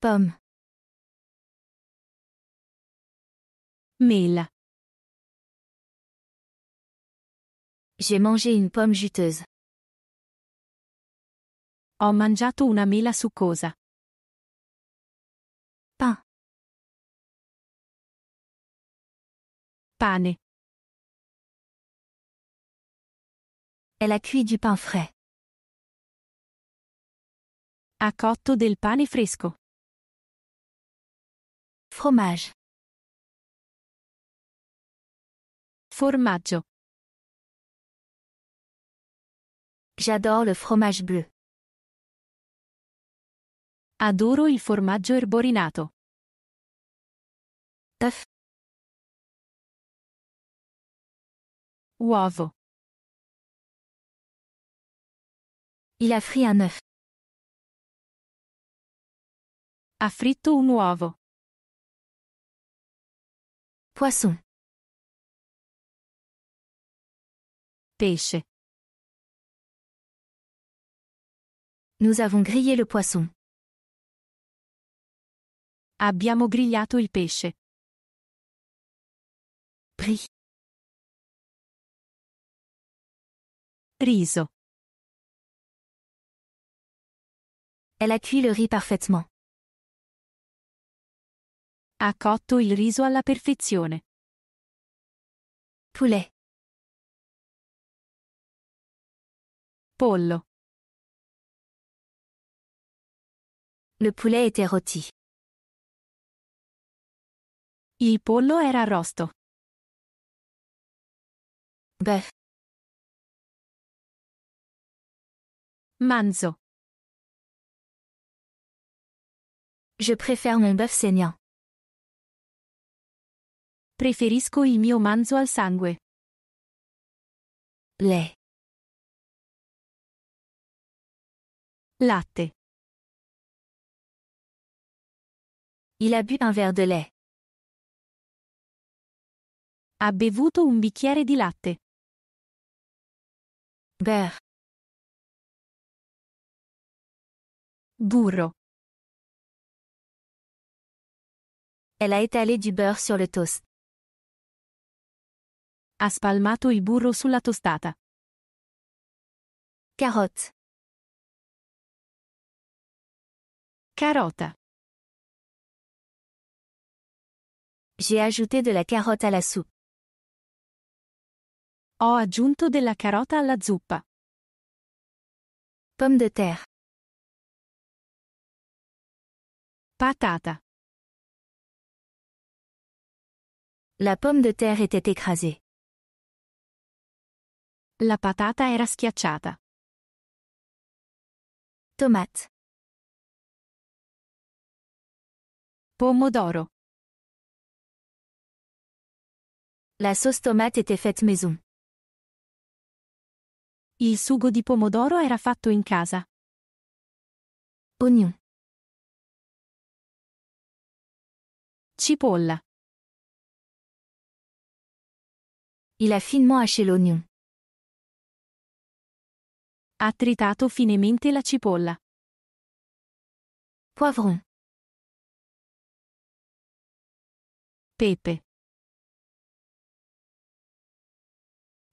Pomme. Mela. J'ai mangé une pomme juteuse. Ho mangiato una mela succosa. Pain. Pane. Elle a cuit du pain frais. Ha cotto del pane fresco. Fromage. Formaggio. J'adore le fromage bleu. Adoro il formaggio erborinato. Taf. Uovo. Il a frit un œuf. Ha fritto un uovo. Poisson. Pêche. Nous avons grillé le poisson. Abbiamo grigliato il pesce. Prix. Riso. Elle a cuit le riz parfaitement. Ha cotto il riso alla perfezione. Poulet. Pollo. Le poulet était rôti. Il pollo era arrosto. Bœuf. Manzo. Je préfère mon bœuf saignant. Preferisco il mio manzo al sangue. Le. Latte. Il a bu un verre de lait. Ha bevuto un bicchiere di latte. Beurre. Burro. Elle a étalé du beurre sur le toast. Ha spalmato il burro sulla tostata. Carotte. Carota. J'ai ajouté de la carotte à la soupe. Ho aggiunto della carota alla zuppa. Pomme de terre. Patata. La pomme de terre était écrasée. La patata era schiacciata. Tomate. Pomodoro. La sauce tomate était faite maison. Il sugo di pomodoro era fatto in casa. Oignon. Cipolla. Il a finement haché l'oignon. Ha tritato finemente la cipolla. Poivron. Pepe.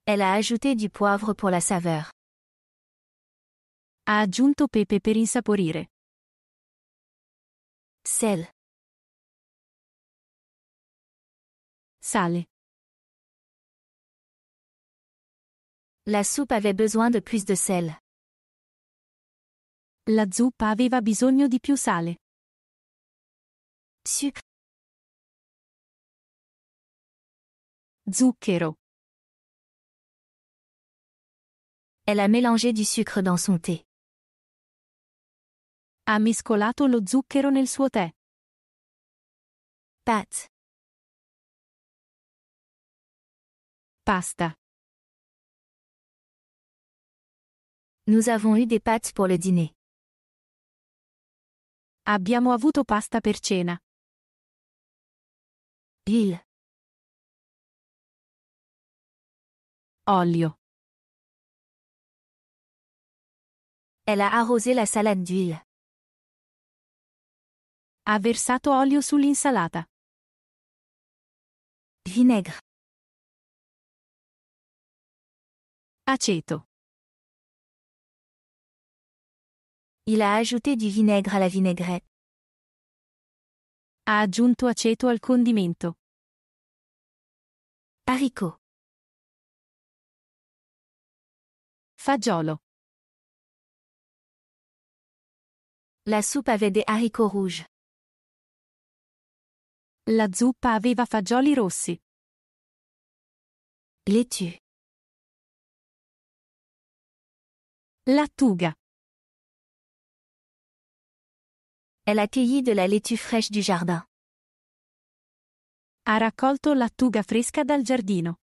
Elle a ajouté du poivre pour la saveur. Ha aggiunto pepe per insaporire. Sel. Sale. La soupe avait besoin de plus de sel. La zuppa aveva bisogno di più sale. Sucre. Zucchero. Elle a mélangé du sucre dans son thé. Ha mescolato lo zucchero nel suo tè. Pâte. Pasta. Nous avons eu des pâtes pour le dîner. Abbiamo avuto pasta per cena. Il. Olio. Elle a arrosé la salade d'huile. Ha versato olio sull'insalata. Vinaigre. Aceto. Il ha ajouté du vinaigre alla vinaigrette. Ha aggiunto aceto al condimento. Haricot. Fagiolo. La soupe avait des haricots rouges. La zuppa aveva fagioli rossi. Laitue. Lattuga. Elle a cueilli de la laitue fraîche du jardin. Ha raccolto lattuga fresca dal giardino.